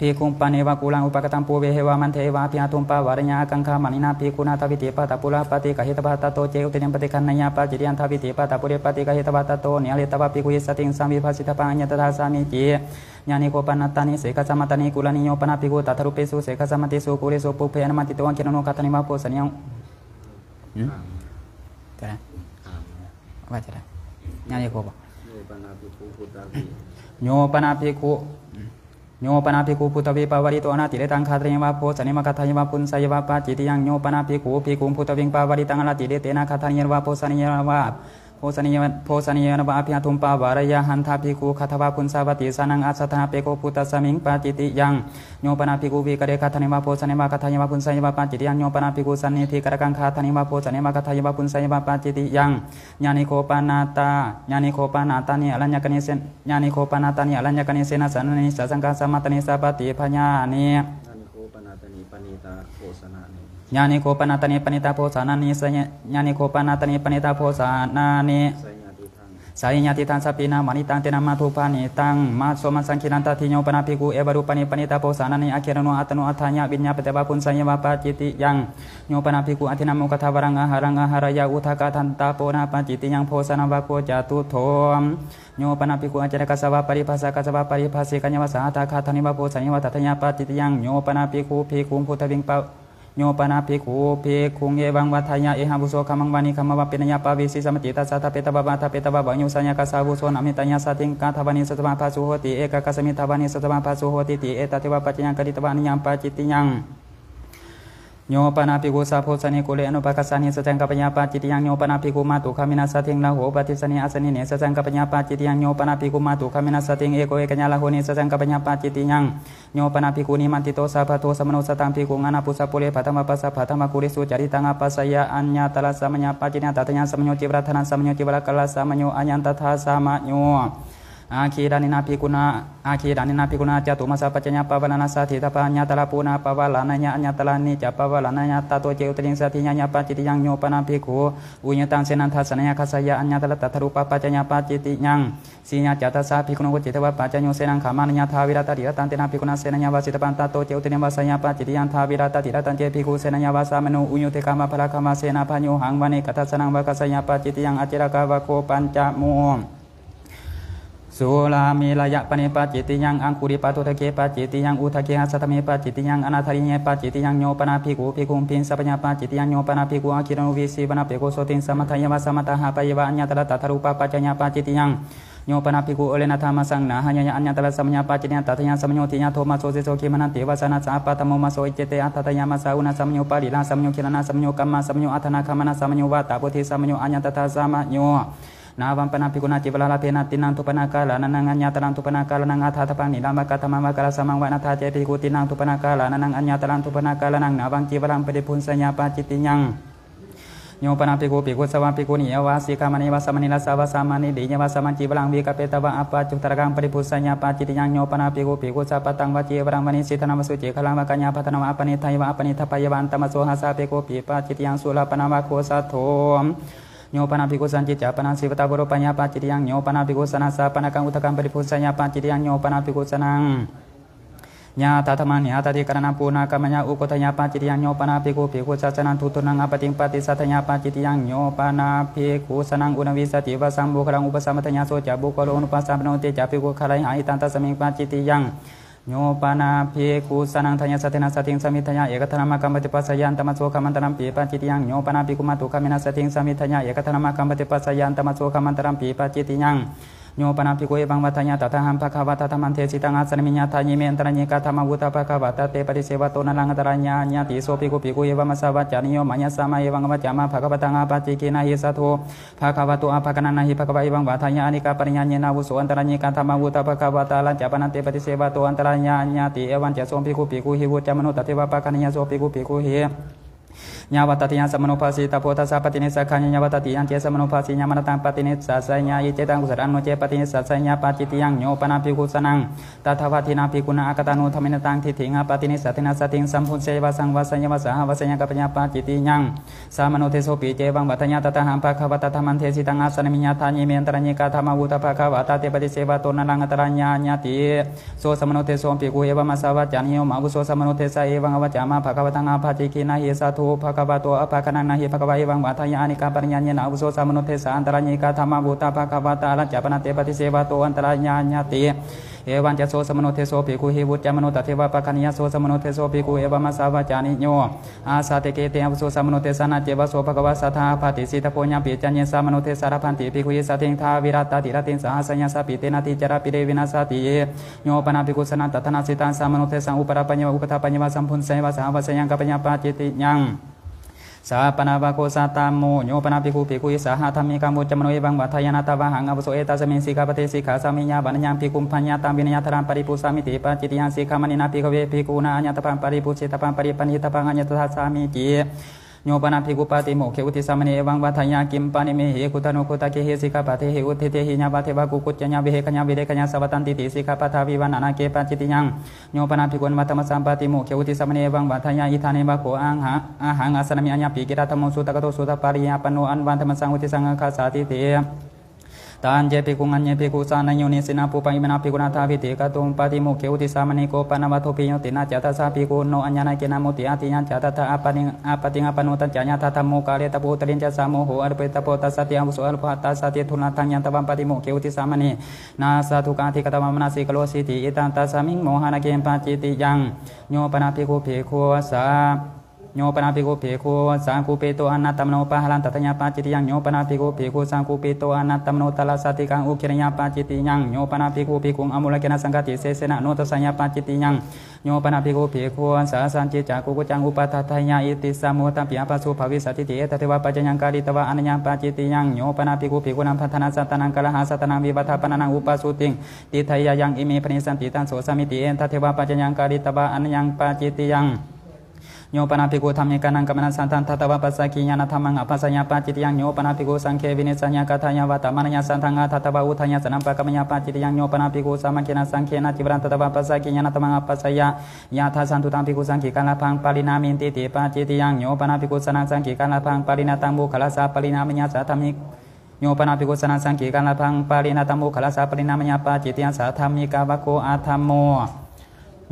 Pikumpaneva kulang upakatampu vehewa manteva piatumpa varanya akangka manina pikuna taviti pata tapula pati kahita bata to ceu tenem pati kananya pa jirian taviti pata pure pati kahita bata to niale tava pikui sating sami pasita panya tata sami ji nyani ko panatani seka samatani kulani yo panapiku tata rupesu seka samatisu kure so pupe anamati tuan kirano katani mapo sanyang hmm? Tidak. Apa tidak? Nyopanapi kupu tapi pawari to anati le tang katri yang wapo sani maka wapun saya wapa jadi yang nyopanapi kupu kupu tapi yang pawari tangan lati le tena katri yang wapo sani โพสนิยนโพสนิยนวาพิทุมปาวารยาหันทาภิกุคัทวาคุณสาวติสานังอัสธนาเปโกพุตสมิงปาจิติยังโยปนาภิกุวิกเดคาธนิมาโพสนิมาคัทนิมาคุณสนิมาปาจิติยังโยปนาภิกุสันนิธิกระกังคาธนิมาโพสนิมาคัทนิมาคุณสนิมาปาจิติยัง ญาณิโคปานาตา ญาณิโคปานาตา นิอรัญญกนิเสญาณิโคปานาตา นิอรัญญกนิเสนสันนิสัสังกาสมัตานิสัปติัญญานิญาณิโคปนาตานิปนิตาโพสานานิสัญญาณิโคปนาตานิปนิตาโพสานานิสายญาติทานสัพพินามานิตังเตนามาทุปานิตังมาสมาสังคิรันตาทิโยปนาภิกขุเอวารุปนิปนิตาโพสานานิอาเครนุอัตโนอัฏฐานยาบิญญาปเตบาปุณสัญญาวาปาจิติยังโยปนาภิกขุอธินามุกทาวรังอาหารังอาหารายาอุทากาทันตาโปนาปาจิติยังโพสานาวาโคจาตุโทมโยปนาภิกขุอัจารกัสวาปริภาษากัสวาปริภาสิกัญญวาหาตาคาธนิวาโพสัญญวตัทยาปาจิติยังโยปนาภิกุภิกุพุทธวิงปาโยปนาภิกขุภิกขุงเยวังวัฏยาเอหังบุโสขมังวานิขัมวะปินยาปาวิสิสมจิตาสัตทเปตบาบาทเปตบาบังยสัญญาคาสาวุโสนามิตัญญาสัติงกาทวานิสัตมาพาสุโหติเอกาคสมิทวานิสัตมาพาสุโหติติเอตติวะปัจจังกริตวานิยามปาจิติยัง nyopa napi ku sapu kule anu paka sani sajang ka penyapa matu kami nasa ting lahu pati sani asani ne sajang ka penyapa jadi yang nyopa napi ku matu kami nasa eko eka nyala huni sajang ka penyapa jadi yang nyopa napi ku ni mati to sapa to sama nusa tang piku ngana pusa patama pasa patama kuri su jadi tanga pasa ya anya tala sama nyapa jadi yang tatanya sama nyuci beratana sama nyuci berakala sama nyu sama nyu อาคีดานินาพิกุณาอาคีดานินาพิกุณาจตุมาสาปัจญาปวันาสาธิตาปัญญาตลาปูนาปวาลานัญญาญาตลานิจัปวาลานัญญาตาตัวเจอุตริงสาธิญาญาปจจิติยังโยปนาปิโุอุญตังเสนันทัสนญาคัสยาอญาตลตัทรุปปัจญาปจจิติยังสีญาจัตสาพิกุณโกจิตวะปัจญโยเสนังขามานัญาทาวิรตติรตันเตนาพิกุณาเสนัญญาวาสิตปันตาตัวเจอุตริงวาสัญญาปจจิติยังทาวิรตติรตันเจพิโุเสนัญญาวาสามโนอุญเตกามาภะคามาเสนาพายหังวันิกัตสนังวาคัสยาปจิติยังอจิรกาวโกปัญจโมสุลามีระยะปณิปัจจิติยังอังคุริปัตุทะเกปัจจิติยังอุทะเกหัสตมิปัจจิติยังอนาถริเยปัจจิติยังโยปนาภิกุภิกุมพินสัพญาปัจจิติยังโยปนาภิกุอาคิรนุวิสีปนาเปโกโสตินสมัทยวะสมัตหาปยวะอัญญตระตัทรุปปัจจญาปัจจิติยังโยปนาภิกุเลนะธรรมสังนะหายะอัญญาตระสัมญาปัจจิติยังตัทยังสัมโยติยาโทมาโสสิโสกิมนันติวาสนาสัพปตมุมาโสอิเจเตอัตตยามาสาอุณสัมโยปาริลาสัมโยคิรนาสัมโยกัมมาสัมโยอัธนาคามนาสัมโยวาตาปุถิสัมโยอัญญตตาสามโยนาวัมปนาปิกุณาจิวลาลาเพนาตินังทุปนากาลานังอัญญาตลังทุปนากาลานังอาทาตปังนิลามกัตมังวกาลสมังวานาทาเจติกุตินังทุปนากาลานังอัญญาตลังทุปนากาลานังนาวังจิวลังปิพุนสัญญาปาจิติยังโยปนาปิโกปิโกสวาปิโกนิยวาสิกามานิวาสมานิลาสาวาสามานิดิยวาสมันจีวลังวีกาเปตวะอัปปะจุตระกังปริพุสัญญาปาจิติยังโยปนาปิโกปิโกสัพตังวาจีวรังวนิสิตนามสุจิขลังวะกัญญาพัฒนาวะอปนิทัยวะอปนิทพยวันตมโสหัสาปิโกปิปาจิตยังสุลปนาวะโคสัทโธ nyopana piku sanci japana sivata ciri yang nyopana piku sanasa panakang utakang ciri yang nyopana piku sanang nyata teman nyata di karena puna kamanya ukotanya ciri yang nyopana piku piku cacanan tutunang apa timpati pa ciri yang nyopana piku sanang guna bisa tiba sambu karang upasamatanya soja bukolo unupasam penonti ai tanta aitan pa paciti yang โยปานาเพคูสนังทัญญสัตนังสติงสมิทัญญาเอกธนามกัมปติปัสยานตมัสโสคัมันตรัมปีปัจจิติยังโยปนาปิคุมาตุคามินาสติงสมิทัญญาเอกธนามกัมปติปัสยานตมัสโสคัมันตรัมปีปัจจิติยัง Nyo panapi kue bang batanya tata hampa kawata taman te sitang asar minyata nyime antaranya kata maguta pakawata te parisewa tona langataranya nyati sopiku kupi kue bang masabat janiyo manya sama ebang batjama pakawatanga patikina hisato pakawatu apakanana hipakawa bang batanya anika parinyanya nawusu antaranya kata maguta pakawata lancapanan te parisewa to antaranya nyati ewan jasopi kupi kuhi wujamanu tatewa pakananya sopi kupi hi ญาวัตติยังสมโนภาสิตาโพธาสาปตินิสขันญาวัตติยังเจสมโนภาสีญามนตังปติเนสสัยญาอิเจตังกุสรันโนเจปติเนสสัยญาปาจิติยังโยปนาภิกุสนังตถาวัตินาภิกุณาอากตานุธรรมินตังทิถิงาปตินิสตินาสติงสัมพุนเสวสังวาสัญญวสหวาสัญญากัปญาปาจิติยังสามโนเทโสปิเจวังวัตญาตตาหัมภะขวัตธรมันเทสิตังอาสนมิญาทานิเมนตรันิกาธรรมวุตภะขวัตเตปฏิเสวตนังตรัญญาติโสสมโนเทโสปิกุเอวมาสวัจจนโยมาวุโสสมโนเทสเอวังอวัจามาภาควัตังอาภาจิกินาเฮสาธุภาคะวะโตอะภะคันังนะหิภะคะวะเอวังวาทายานิกาปัญญานะอุโสสามนุเทสาอันตรัญิกาธรรมบูตาภะคะวะตาลัจจปนะเตปฏิเสวะโตอันตรัญญาญาติเอวันจะโสสมโนเทโสภิคุเฮวุจามโนตเทวะปะคณิยโสสมโนเทโสภิคุเอวามาสาวาจานิโยอาสาเตเกเตอวุโสสมโนเทสานาเจวะโสภควะสัทธาปฏิสิทธโพญาปิจัญญสามโนเทสารพันติภิคุเยสัติงทาวิรัตติรติงสหสัญญาสปิเตนาติจาราปิเรวินาสติยโยปนาภิกุสนันตธนาสิตัสมโนเทสังอุปราปัญญวอุปทาปัญญวสัมพุนเสวะสหวัสยังกัปัญญาปาจิติยัง Sa pana ba sa tamu nyo pana piku piku isa ha kamu cemanu ibang ba tayan ata ba hanga buso eta sa min sika pati sika sa minya tambi nanya taran pari pusa mi ti pa titi yang sika mani na piku be piku na anya tapan pari pusi tapan pari pani tapan ti โยปนาภิกุปติโมเขอุติสัมเนวังวัฏยากิมปานิเมหิคุตานุคุตาเกหิสิกาปะเทหิอุทิเทหิญาปะเทวะกุกุจญาวิเหกญาวิเดกญาสวัตันติติสิกาปะทาวิวานานาเกปาจิติยังโยปนาภิกุนวัตมัสสัมปาติโมเขอุติสัมเนวังวัฏยาอิธานิบาโคอังหะอาหังอาสนมิอัญญาปิกิรัตโมสุตะกโตสุตะปาริยาปโนอันวันธรรมสังอุติสังฆาสาติเต Tan je pikungan ye piku sana yuni sinapu pangimena piku nata viti katung pati muke uti sama niko panamatu pinyo tina jata sa piku no anyana kina muti atinya jata ta apa ning apa ting apa nutan janya tata muka le tapu telin jasa moho arpe tapu tasati ambu soal pahata sati tunatang pati muke uti sama ni nasa tukati kata mamanasi kalau siti itan tasaming mohana kempa citi yang nyo panapiku piku sa โยปนาภิกโกเปโุสังคุเปโตอนัตตมโนปะหลันตัตยาปาจิติยังโยปนาภิกโกเปโุสังคุเปโตอนัตตมโนตัลสติกังอุคิรยาปาจิติยังโยปนาภิกโกเปโุอมุลกกนาสังกติเสสนะโนตสัญญาปาจิติยังโยปนาภิกโกเปโคสาสันจิจักุกุจังอุปัฏฐายาอิติสัมมุตัมปิยปัสสุภวิสัติเตตเทวปัจญังกาลิตวะอนัญญาปาจิติยังโยปนาภิกโกเปโุนัมพัฒนาสัตนังกะละหาสัตนังวิบัติปนังอุปัสสุติงติทยายังอิเมพนิสันติตันโสสมิติเอตเทวปัจยังกาลิตวะอนัญญปาจิติยังโยปนาภิกขุธรรมิกานังกัมมนัสันตันทัตวะปัสสกิญาณธรรมังอภัสญาปัจจิตยังโยปนาภิกขุสังเขวินิสัญญาคาถาวาวตามานญาสันทังอาทัตวะอุทัญญาสนัมปะกัมมญาปัจจิตยังโยปนาภิกขุสามัคคีนาสังเขนาจิวรันทัตวะปัสสกิญาณธรรมังอภัสญาญาทาสันตุตังภิกขุสังกิกาลพังปารินามินติติปัจจิตยังโยปนาภิกขุสนังสังกิกาลพังปารินาตังบุคลาสาปารินามิญาสาธรรมิกโยปนาภิกุสนาสังกิการละพังปารินาตมุคลาสาปรินามญาปัจิตยังสาธรรมิกาวโกอาธรรมโม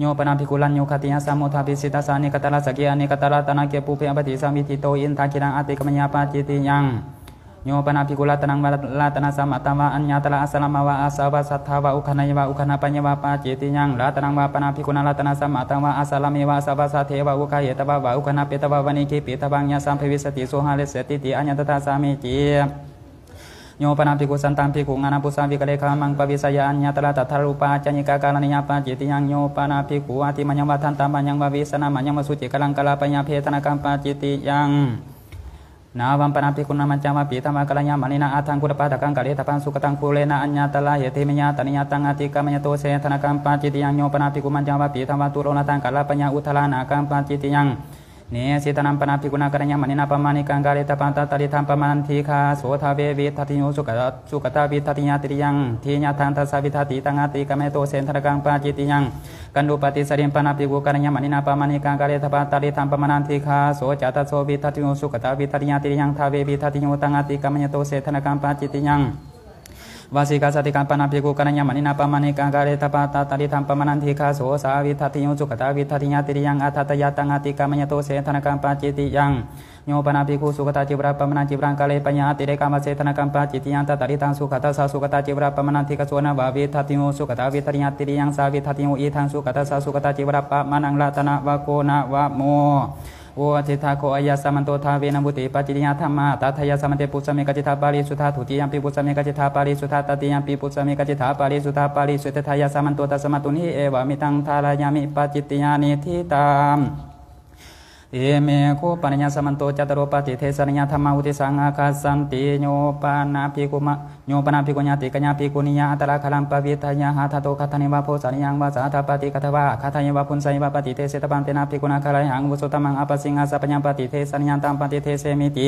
โยปนาภิกุลันโยคติยาสามุทาภิสิตาสานิกตละสกิยานิกตละตนาเกปุเพียปฏิสามิติโตอินทากิรังอติกมัญญาปาจิติยังโยปนาภิกุลตนังวลาตนาสมัตตวะอัญญาตลาอัสลามวาอาสาวาสัทธาวะอุคนายวะอุคนาปัญญาวาปาจิติยังลาตนังวาปนาภิกุณลาตนาสมัตตวะอาสลามีวะสาวาสัทเทวะอุคายตวะวะอุคนาเปตวะวานิกิปิตวังยาสัมภิวิสติโสหาเลสติติอัญญาตตาสามิจีโยปนาภิกุสันตังภิกุงานาปุสังวิกเลขามังปวิสยาญญาตระตัทารุปาจัญญิกาการณิยปาจิติยังโยปนาภิกุอาติมัญญวัฏทันตามัญญววิสนามัญญมสุจิกลังกลาปัญญาเพธนากัมปาจิติยังนาวัมปนาภิคุนามัญจามาปีธรรมกลยามานินาอาทังคุรปะตะกังกะเลตะพันสุกตังคูเลนะอัญญาตลาเหติมญาตนิยตังอติกามยโตเสธนกัมปาจิติยังโยปนาภิคุมัญจามาปีธรรมตุโรนาตังกะลาปัญญาอุทลานากัมปาจิติยังนีิสิตานัมปนาภิกุณากรณยามณินาปมานิกังการิตาปันตาตาลิธรรมปมนันทีคาโสทาเววิทัติโยสุกตสุกตาวิทัติญาติยังทีญาทันทัสวิทัติตังอาติกเมโตเซนทรกังปาจิติยังกันดูปฏิสริมปนาภิกุกรณยามณินาปมานิกังการิตาปันตาลิธรรมปมนันทีคาโสจัตโสวิทัติโยสุกตาวิทัติญาติยังทาเววิทัติโยตังอาติกเมโตเซนทรกังปาจิติยังวาสิกาสติการปนาภิกุการยามณินาปมานิกังการิตาปัตาตาริธรรมปมานันทิคาโสสาวิทัติโยจุกตาวิทัติยาติริยังอัตตยาตังอติกามยโตเสธนกัมปาจิติยังโยปนาภิกุสุขตาจิบราปมานันจิบรังกาเลปัญญาติเรกามเสธนกัมปาจิติยังตตาริตังสุขตาสาสุขตาจิวราปมานันทิคาโสนาวาวิทัติโยสุขตาวิทัติญาติริยังสาวิทัติโยอีทังสุขตาสาสุขตาจิบราปมานังลาตนาวโกนาวโมโอจิตาโคอายาสมันโตทาเวนะบุติปัจจิยธรรมาตัทยาสมันเตปุสสะเมกจิตาปาริสุธาถุติยัมปิปุสสะเมกจิตาปาริสุธาตติยัมปิปุสสะเมกจิตาปาริสุธาปาริสุตธายาสมันโตตัสมตุนิเอวามิตังทารายามิปัจจิตยานิทิตาม เอเมโคปัญญาสมันโตจัตโรปติเทสนิยธรรมาอุติสังอาคาสันติโยปานาภิกุมะโยปนาภิกุญญาติ กัญญาภิกุณิยาตระคลังปวิทยาหาทโตคัตนิวาโพสานิยังวาสาธาปฏิคาตวาคาาตยวาปุนไสวาปฏิเทศตปันเตนาภิกุณาคาลายหังวุสุตมังอปสิงหาสัปัญญปฏิเทสนิยันตัมปฏิเทศมิติ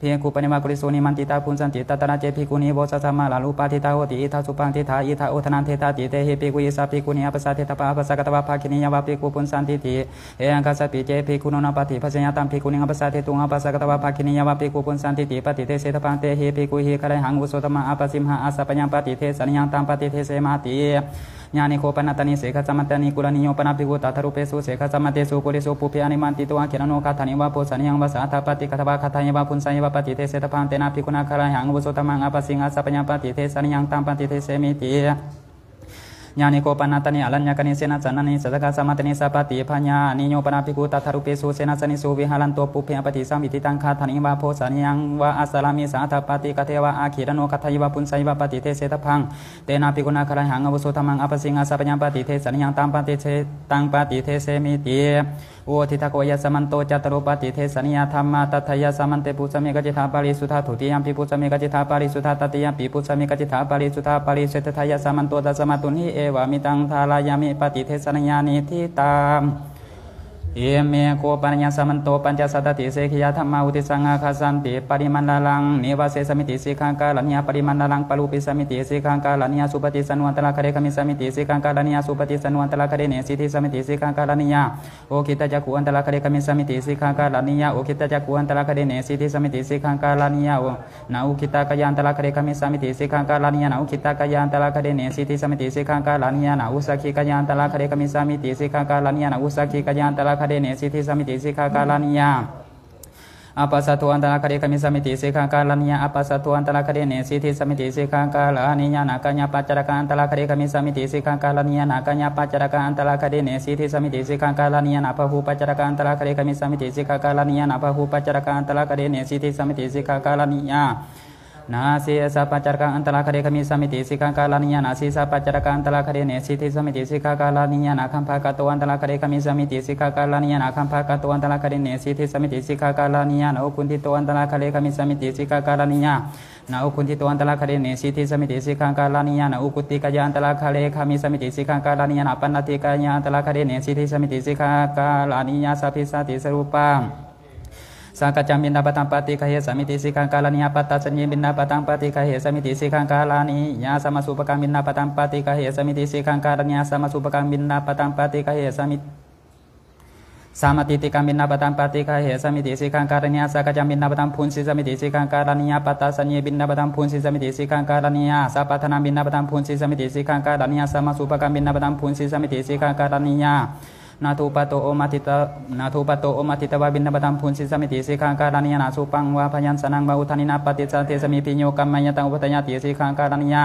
เพียงคูปนิมากุริโสนิมันติตาพุนสันติตาตนาเจพิกุณีโบสัสมาลาลูปาติตาโหติอิทาสุปังทิทาอิทาโอธนันเทตาติเตหิปิกุยิสาพิกุณีอัปสาเทตปาอัปสากตวะภาคินียาวาปิกุปุนสันติติเอังคาสปิเจพิกุณนาปฏิภัญยาตัมพิกุณีอัปสาเทตุงอัปสากตวะภาคินียาวาปิกุปุนสันติติปฏิเตเสตปังเตหิปิกุหิคะไรหังอุสตมะอัปสิมหาอาสปัญญปฏิเทสัญญังตัมปฏิเทเสมาติ ज्ञानिको पनतनि शेख समतनि कुलनियो पनापिगो तथ रूपेशु शेख समतेषु कुलेषु पुफे अनिमान्ति तु आखिरनो कथनि वा पोषणियं वा साथापति कथवा कथय वा पुंसय वा पतिथे सेतफां तेनापि कुणाखराह्याङ्गुसुतमाङ्गपसिंहसपयं पतिथे सनियां तां पतिथे सेमिति ญาณิโกปนาตานิอลัญญากนิเสนาจันนนิสัจกะสมาตนิสัพติภพญานิโยปนาปิกุตัทารุเปสุเสนาสนิสุวิหารันตัปุเพอปฏิสัมอิติตังคาธานิวาโพสานิยังวาอัสลามิสาธปติกเทวะอาขีรโนคัทยวาปุนไซวาปฏิเทเสตพัง เตนาปิกุณาคารหังอวสุธรรมังอภปสิงอาสัพยัญปฏิเทสันยังตามปฏิเทตังปฏิเทเสมิเตีโอทิทโกวยสัมันโตจัตโรปติเทศนิยธรรมาตัทยสมันเตปุสเมกจิธาปาริสุธาถุติยมปิปุสเมกจิธาปาริสุธาตติยมปิปุสเมกจิธาปาริสุธาปาริเสตทยสัมันโต ตัสมาตุนิเอวามิตังทารายามิปติเทศนิยานิทิตามเอเมโคปัญญาสัมันโตปัญจสัตติเสกยาธรรมาอุติสังฆาสันติปริมันลังเนวาเสสมิติสิขังกาลัญญาปริมันลังปลุปิสมิติสิขังกาลัญญาสุปฏิสนวันตละคเรขมิสมิติสิขังกาลัญญาสุปฏิสนวันตละคเรเนสิทิสมิติสิขังกาลัญญาโอคิตจักขวันตละคเรขมิสมิติสิขังกาลัญญาโอคิตจักขวันตละคเรเนสิทิสมิติสิขังกาลัญญาโอนาอุคิตากยานตละคเรขมิสมิติสิขังกาลัญญานาอุคิตากยานตละคเรเนสิทิสมิติสิขังกาลัญญานาอุสักขิกยานตลคเรคมิสมิติสิขังกาลัญญานาอุสักขิกยันตลคดีเนสิทิสมิติสิกาการันิยาอปัสสตุอันตรคดีขมิสมิติสิกาการานิยาอปัสสตุอันตรคดีเนสิทิสมิติสิกาการานิยานากัญญาปัจจรกันตรคดีขมิสมิติสิกาการานิยานากัญญาปัจจรกันตรคดีเนสิทิสมิติสิกาการานิยานาภหูปัจจรกันตรคดีขมิสมิติสิกาการานิยานาภหูปัจจรกันตรคดีเนสิทิสมิติสิกาการานิยา nasi sa pacar antala kare kami sami ti si kala niya nasi sa pacar antala kare nesi si sami ti si kala niya na kampa tu antala kare kami sami ti si kala niya na kampa tu antala kare nesi si sami ti si kala niya na ukunti tu antala kare kami sami ti si kala niya na ukunti tu antala kare nesi si sami ti si kala niya na ukuti ka ja antala kare kami sami ti si kala niya na panati ka ja antala kare ne si sami ti si kala niya sapi sati serupa. สังกัจจมินาปตังปติฆเหสมิติสิขังกาลานิยปัตตาสัญญิมินาปตังปติฆเหสมิติสิขังกาลานิยาสมาสุปกามินาปตังปติฆเหสมิติสิขังกาลานิยาสมาสุปกามินาปตังปติฆเหสมิิสามติติกามินนาปตังปติคาเหสมิติสิกังการนิยสักจามินนาปตังพุนสิสมิติสิกังการนิยปัตตาสัญญบินนาปตังพุนสิสมิติสิกังการนิยสัพพธนามินนาปตังพุนสิสมิติสิกังการนิยสมาสุปกามินนาปตังพุนสิสมิติสิกังการนิยนาทูปโตโอมาติตานาทูปโตโอมาติตาวาบินนบดัมพุนสิสมิติสิขังการณิยานาสุปังวาพยัญชนะงวาอุทานินาปฏิสันเทสมิพิโยกัมมยตังอุปตยาติสิขังการณิยา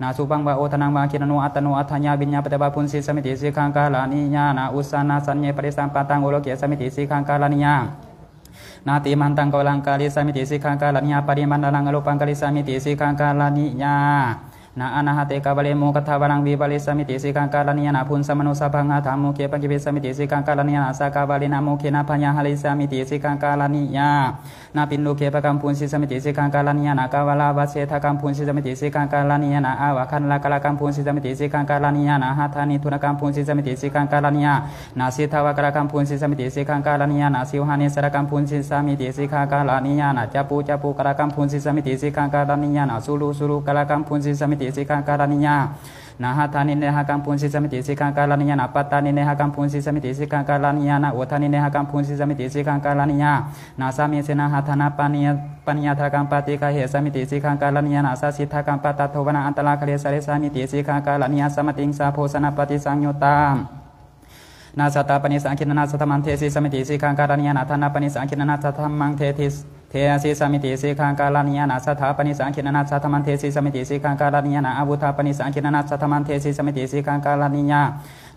นาสุปังวาโอทนังวาคิรนุอัตโนอัตัญญาบินญาปฏิบาพุนสิสมิติสิขังการณิยานาอุสานาสัญเยปริสังปตังโอโลกิสมิติสิขังการณิยานาติมันตังกอลังกาลิสมิติสิขังการณิยาปริมันดังอโลปังกาลิสมิติสิขังการณิยา Na ana hati ka bale mo ka ta bala ng bi miti si kang kala niya na pun sa manu sa kang kala niya na sa panya halis miti si kang kala na pinlu lu kia pagang pun kang kala na ka bala ba si ta kang kang kala na awakan kan la kala kang pun na hata tuna kang pun si kang kala niya na si ta wa kang pun na si wahani sa kang pun si kang kala na japu japu kala kang pun si sa kang kala na sulu sulu kala kang pun ติสิกังการณิยานาหาทานิเนหะกัมพุนสิสมิติสิกังการณิยานาปัตตานิเนหะกัมพุนสิสมิติสิกังการณิยานาโอทานิเนหะกัมพุนสิสมิติสิกังการณิยานาสามีเสนาหาธนาปานิยปัญญาธกัมปติกาเหสัมิติสิกังการณิยานาสัสิทธกัมปตัทวนาอันตลาคเลสเรสามิติสิกังการณิยาสมติงสาโพสนาปฏิสังโยตามนาสัตาปนิสังคินนาสัทมันเทศีสมิติสิขังการานิยานาธนาปนิสังคินนาสัทมังเททิเทสีสมิติสิขังการานิยานาสัทปนิสังคินนาสัทมันเทศีสมิติสิขังการานิยานาอาวุธาปนิสังคินนาสัทมันเทศีสมิติสิขังการานิยา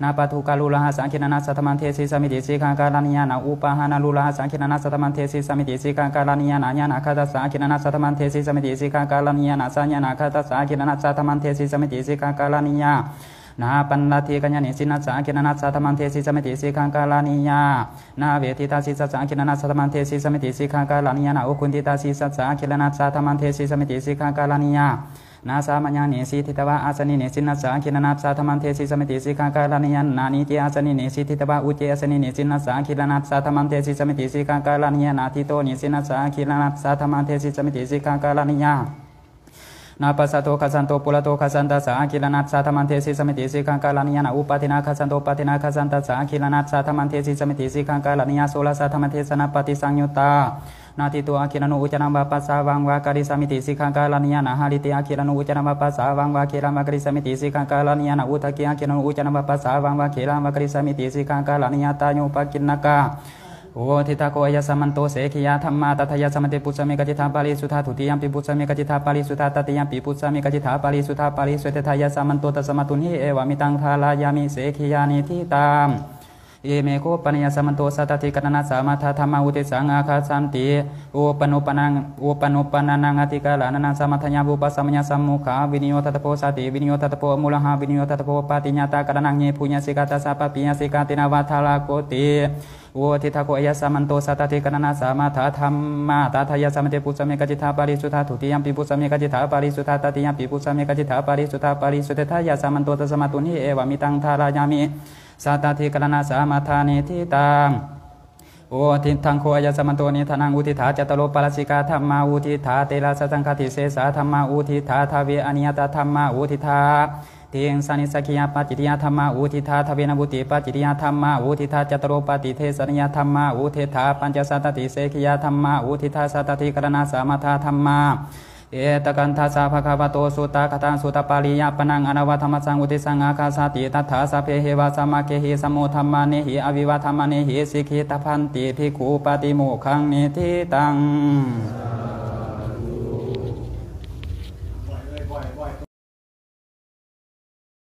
นาปทุกาลุลหะสังคินนาสัทมันเทศีสมิติสิขังการานิยานาอุปาหานาลูลหะสังคินนาสัทมันเทศีสมิติสิขังการานิยานาญาณาคัตสังคินนาสัทมันเทสีสมิติสีคังการานิยานาสัญญาคาตสังคินนาสัทมันเทศีสมิติสิขังการานิยานาปันลาทีกัญญานิสินัสสงคินนัสสะธรรมเทศิสมิติสิขังกาลานิยานาเวทิตาสิสัสสาคินนัสสะธรรมเทศิสมิติสิขังกาลานิยานาอุคุณทิตาสิสัสสาคินนัสสะธรรมเทศิสมิติสิขังกาลานิยานาสามัญญาเนสีทิตวะอาสนิเนสินัสสงคินนัสสะธรรมเทศิสมิติสิขังกาลานิยานานิเจอาสนิเนสิทิตวะอุเจอาสนิเนสินัสสงคินนัสสะธรรมเทศิสมิติสิขังกาลานิยานาทิโตเนสินัสสงคินนัสสะธรรมเทศิสมิติสิขังกาลานิยานาปัสสะโตคัสันโตปุระโตคัสันตัสสะอคิลนัตสาธมันเทศิสมิติสิขังกาลนิยานาอุปาทินาขัสันโตปาทินาขัสันตัสสะอคิลนัตสาธมันเทศิสมิติสิขังกาลนิยาโสลสาธมันเทศนาปฏิสังยุตตา นาทิตัวอาคิรนุอุจนัมบาปัสสาวังวากริสมิติสิขังกาลนิยานาฮาริติอาคิรนุอุจนัมบาปัสสาวังวาเครามากริสมิติสิขังกาลนิยานาอุทกิอาคิรนุอุจนัมบาปัสสาวังวาเครามากริสมิติสิขังกาลนิยาตาโยปกินนาคาโอทิตาโกยสัมมันโตเสกียาธรรมาตัทยาสมันติปุสมิกจิธาปาลิสุธาถุติยมปิปุสมิกจิธาปาลิสุธาตติยมปิปุสมิกจิธาปาลิสุธาปาลิสุตทายาสัมมันโตตสมตุนิเอวามิตังทารายามิเสกียานิทิตามเอเมโกปนิยสัมมตสัตติกนาสามาธาธรรมาอุติสังอาคาสันติอุปนุปนังอุปนุปนานังอติกาลานังสัมัทยญบุปสัมญาสัมมุขาวินิโยทัตโพสติวินิโยทัตโพมุลหา วินิโยทัตโพปาติญาตากรณังเยปุญญสิกาตาสัพพิญสิกาตินาวัทลาโกติโอทิทาโกยสัมมันโตสัตติกนาสามาธาธรรมาตาทายสัมเตปุสเมกจิธาปาริสุทธาถุติยมปิปุสเมกจิธาปาริสุทธาตติยมปิปุสเมกจิธาปาริสุธาปาริสุทายสัมมันโตตสมาตุนิเอวามิตังทารายามิสัตติกรณาสามาทานิทิตังโอทิทังโคอายสมันโตนิธนังอุทิธาจตโลปัลสิกาธรรมาอุทิธาเตลาสังคติเสสาธรรมาอุทิธาทเวอนิยตธรรมาอุทิธาเทงสานิสกิยาปจิิยธรรมาอุทิธาทเวนบุติปจิิยธรรมาอุทิธาจตโรปติเทสนิยธรรมาอุทิธาปัญจสัตติเสกิยธรรมาอุทิธาสัตติกรณาสามธทธรรมาเอตกันทัสสะภะคะวะโตสุตตะคตังสุตตะปาลียปนังอนวัธรรมสังอุติสังอาคาสติตถาสะเพเหวะสมาเกหิสมุธรรมานิหิอวิวัธรรมานิหิสิกิตพันติภิกขุปติโมขังนิทิตัง